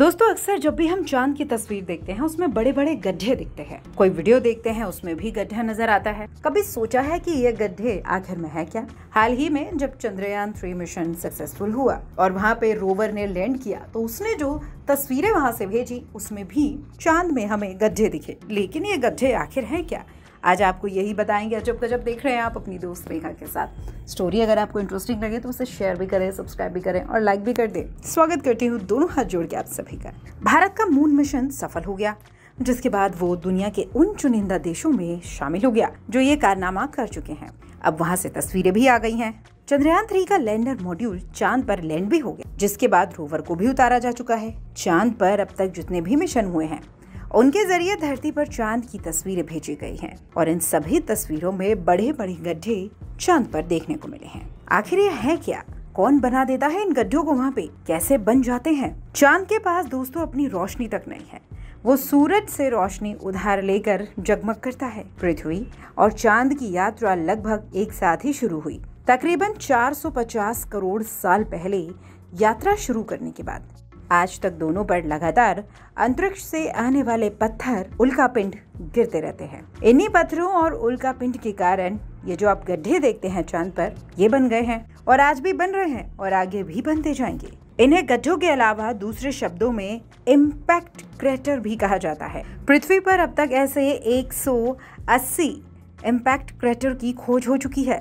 दोस्तों अक्सर जब भी हम चांद की तस्वीर देखते हैं उसमें बड़े बड़े गड्ढे दिखते हैं कोई वीडियो देखते हैं उसमें भी गड्ढा नजर आता है कभी सोचा है कि ये गड्ढे आखिर में है क्या हाल ही में जब चंद्रयान थ्री मिशन सक्सेसफुल हुआ और वहाँ पे रोवर ने लैंड किया तो उसने जो तस्वीरें वहाँ से भेजी उसमें भी चांद में हमें गड्ढे दिखे लेकिन ये गड्ढे आखिर है क्या आज आपको यही बताएंगे अजब गजब देख रहे हैं आप अपनी दोस्त रेखा के साथ स्टोरी अगर आपको इंटरेस्टिंग लगे तो उसे शेयर भी करें सब्सक्राइब भी करें और लाइक भी कर दें स्वागत करती हूँ दोनों हाथ जोड़ के आप सभी का भारत का मून मिशन सफल हो गया जिसके बाद वो दुनिया के उन चुनिंदा देशों में शामिल हो गया जो ये कारनामा कर चुके हैं अब वहाँ से तस्वीरें भी आ गई हैं चंद्रयान थ्री का लैंडर मॉड्यूल चांद पर लैंड भी हो गया जिसके बाद रोवर को भी उतारा जा चुका है चांद पर अब तक जितने भी मिशन हुए हैं उनके जरिए धरती पर चांद की तस्वीरें भेजी गई हैं और इन सभी तस्वीरों में बड़े बड़े गड्ढे चांद पर देखने को मिले हैं आखिर ये है क्या कौन बना देता है इन गड्ढों को वहाँ पे कैसे बन जाते हैं चांद के पास दोस्तों अपनी रोशनी तक नहीं है वो सूरज से रोशनी उधार लेकर जगमग करता है पृथ्वी और चांद की यात्रा लगभग एक साथ ही शुरू हुई तकरीबन 450 करोड़ साल पहले यात्रा शुरू करने के बाद आज तक दोनों पर लगातार अंतरिक्ष से आने वाले पत्थर उल्कापिंड गिरते रहते हैं इन्हीं पत्थरों और उल्कापिंड के कारण ये जो आप गड्ढे देखते हैं चांद पर ये बन गए हैं और आज भी बन रहे हैं और आगे भी बनते जाएंगे इन्हें गड्ढों के अलावा दूसरे शब्दों में इम्पैक्ट क्रेटर भी कहा जाता है पृथ्वी पर अब तक ऐसे 180 इम्पैक्ट क्रेटर की खोज हो चुकी है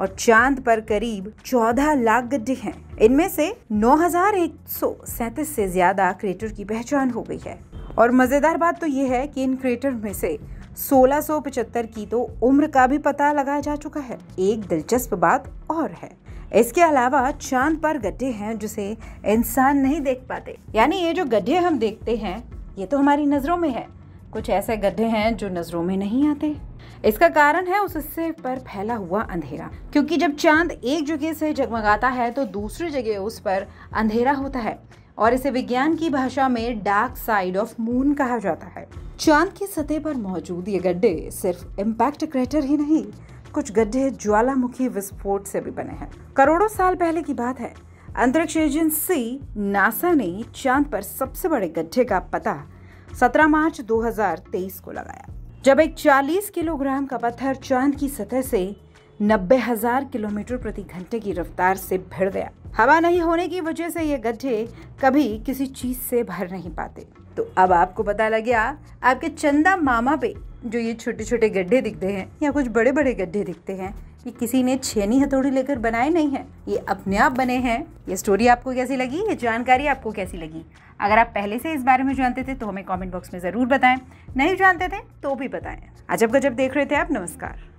और चांद पर करीब 14 लाख गड्ढे हैं इनमें से नौ से ज्यादा क्रेटर की पहचान हो गई है और मजेदार बात तो ये है कि इन क्रेटर में से सोलह की तो उम्र का भी पता लगाया जा चुका है एक दिलचस्प बात और है इसके अलावा चांद पर गड्ढे हैं जिसे इंसान नहीं देख पाते यानी ये जो गड्ढे हम देखते हैं ये तो हमारी नजरों में है कुछ ऐसे गड्ढे हैं जो नज़रों में नहीं आते इसका कारण है उस हिस्से पर फैला हुआ अंधेरा क्योंकि जब चांद एक जगह से जगमगाता है तो दूसरी जगह उस पर अंधेरा होता है और इसे विज्ञान की भाषा में डार्क साइड ऑफ मून कहा जाता है चांद की सतह पर मौजूद ये गड्ढे सिर्फ इम्पैक्ट क्रेटर ही नहीं कुछ गड्ढे ज्वालामुखी विस्फोट से भी बने हैं करोड़ों साल पहले की बात है अंतरिक्ष एजेंसी नासा ने चांद पर सबसे बड़े गड्ढे का पता 17 मार्च 2023 को लगाया जब एक 40 किलोग्राम का पत्थर चांद की सतह से नब्बे हजार किलोमीटर प्रति घंटे की रफ्तार से भिड़ गया हवा नहीं होने की वजह से ये गड्ढे कभी किसी चीज से भर नहीं पाते तो अब आपको पता लग गया आपके चंदा मामा पे जो ये छोटे छोटे गड्ढे दिखते हैं या कुछ बड़े बड़े गड्ढे दिखते हैं ये किसी ने छेनी हथौड़ी लेकर बनाए नहीं है ये अपने आप बने हैं ये स्टोरी आपको कैसी लगी ये जानकारी आपको कैसी लगी अगर आप पहले से इस बारे में जानते थे तो हमें कमेंट बॉक्स में ज़रूर बताएं नहीं जानते थे तो भी बताएं अजब गजब देख रहे थे आप नमस्कार